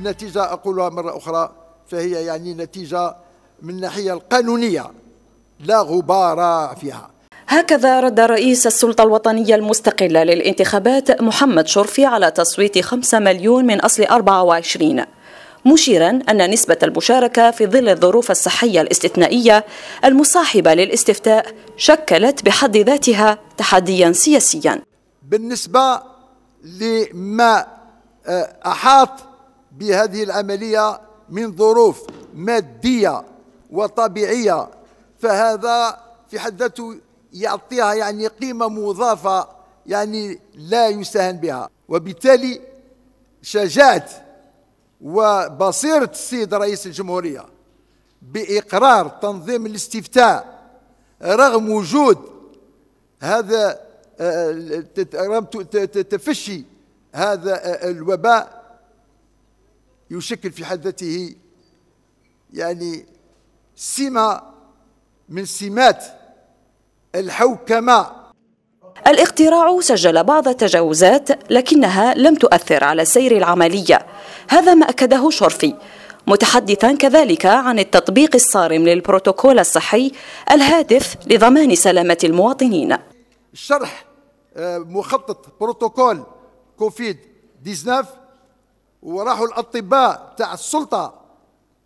النتيجة أقولها مرة أخرى فهي يعني نتيجة من الناحية القانونية لا غبار فيها هكذا رد رئيس السلطة الوطنية المستقلة للانتخابات محمد شرفي على تصويت 5 مليون من أصل 24 مشيرا أن نسبة المشاركة في ظل الظروف الصحية الاستثنائية المصاحبة للاستفتاء شكلت بحد ذاتها تحديا سياسيا بالنسبة لما آه، أحاط بهذه العملية من ظروف مادية وطبيعية فهذا في حد ذاته يعطيها يعني قيمة مضافة يعني لا يساهل بها وبالتالي شجاعة وبصيرة السيد رئيس الجمهورية بإقرار تنظيم الاستفتاء رغم وجود هذا آه، تفشي هذا آه، الوباء يشكل في حد ذاته يعني سمة من سمات الحوكمه الاقتراع سجل بعض التجاوزات لكنها لم تؤثر على سير العملية هذا ما أكده شرفي متحدثا كذلك عن التطبيق الصارم للبروتوكول الصحي الهادف لضمان سلامة المواطنين شرح آه، مخطط بروتوكول كوفيد 19 وراحوا الأطباء تاع السلطة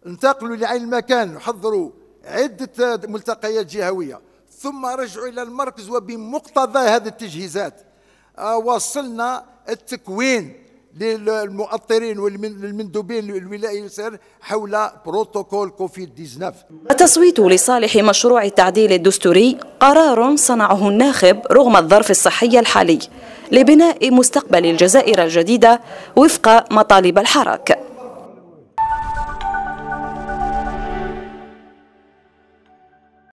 انتقلوا لعين المكان وحضروا عدة ملتقيات جهوية ثم رجعوا إلى المركز وبمقتضى هذه التجهيزات آه، وصلنا التكوين للمؤطرين والمندوبين الولائي اليسار حول بروتوكول كوفيد 19 التصويت لصالح مشروع التعديل الدستوري قرار صنعه الناخب رغم الظرف الصحي الحالي لبناء مستقبل الجزائر الجديدة وفق مطالب الحراك